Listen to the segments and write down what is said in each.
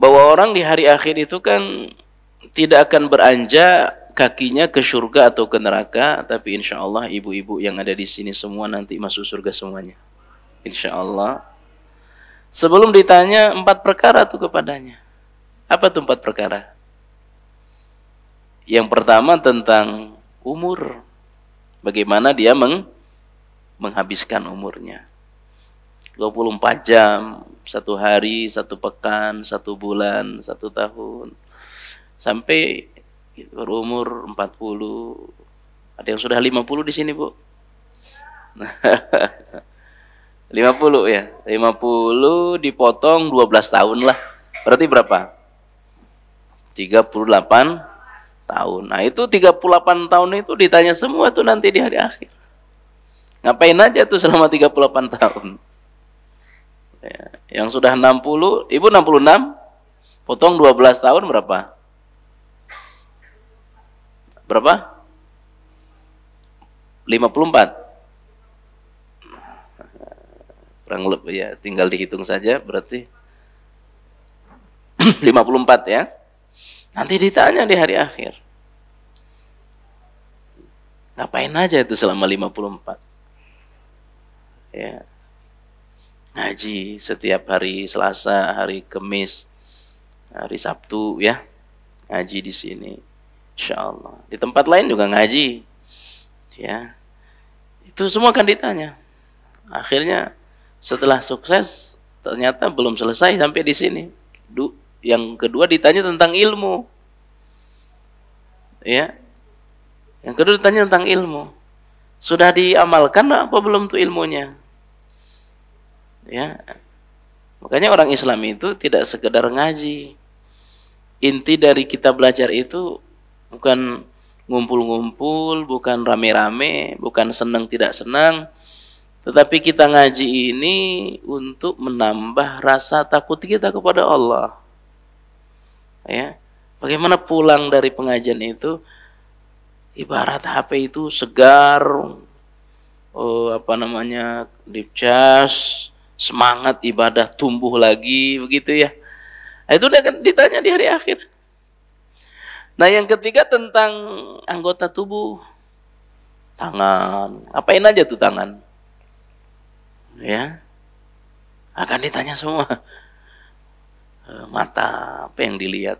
bahwa orang di hari akhir itu kan tidak akan beranjak kakinya ke surga atau ke neraka, tapi insya Allah ibu-ibu yang ada di sini semua nanti masuk surga semuanya. Insya Allah. Sebelum ditanya empat perkara tuh kepadanya. Apa tuh empat perkara? Yang pertama tentang umur. Bagaimana dia meng menghabiskan umurnya. 24 jam, satu hari, satu pekan, satu bulan, satu tahun. Sampai berumur 40. Ada yang sudah 50 di sini, Bu? 50 ya. 50 dipotong 12 tahun lah. Berarti berapa? 38 tahun. Nah, itu 38 tahun itu ditanya semua tuh nanti di hari akhir. Ngapain aja tuh selama 38 tahun? Ya. yang sudah 60, ibu 66, potong 12 tahun berapa? Berapa? 54. Kurang lebih ya, tinggal dihitung saja berarti 54 ya. Nanti ditanya di hari akhir. Ngapain aja itu selama 54? Ya ngaji setiap hari Selasa, hari Kamis, hari Sabtu ya. Ngaji di sini. Insya Allah. Di tempat lain juga ngaji. Ya. Itu semua akan ditanya. Akhirnya setelah sukses ternyata belum selesai sampai di sini. Du, yang kedua ditanya tentang ilmu. Ya. Yang kedua ditanya tentang ilmu. Sudah diamalkan apa belum tuh ilmunya? ya makanya orang Islam itu tidak sekedar ngaji inti dari kita belajar itu bukan ngumpul-ngumpul bukan rame-rame bukan senang tidak senang tetapi kita ngaji ini untuk menambah rasa takut kita kepada Allah. Ya. Bagaimana pulang dari pengajian itu ibarat HP itu segar oh, apa namanya dipcas semangat ibadah tumbuh lagi begitu ya. Nah, itu akan ditanya di hari akhir. Nah yang ketiga tentang anggota tubuh. Tangan. Apain aja tuh tangan. Ya. Akan ditanya semua. Eh, mata, apa yang dilihat.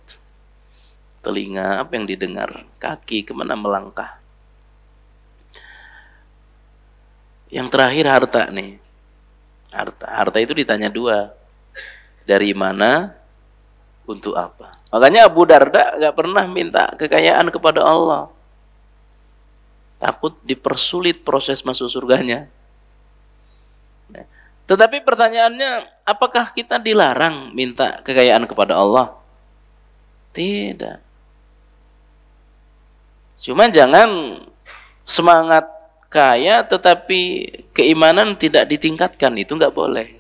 Telinga, apa yang didengar. Kaki, kemana melangkah. Yang terakhir harta nih. Harta, harta itu ditanya dua. Dari mana? Untuk apa? Makanya Abu Darda nggak pernah minta kekayaan kepada Allah. Takut dipersulit proses masuk surganya. Nah, tetapi pertanyaannya, apakah kita dilarang minta kekayaan kepada Allah? Tidak. Cuma jangan semangat kaya tetapi keimanan tidak ditingkatkan itu nggak boleh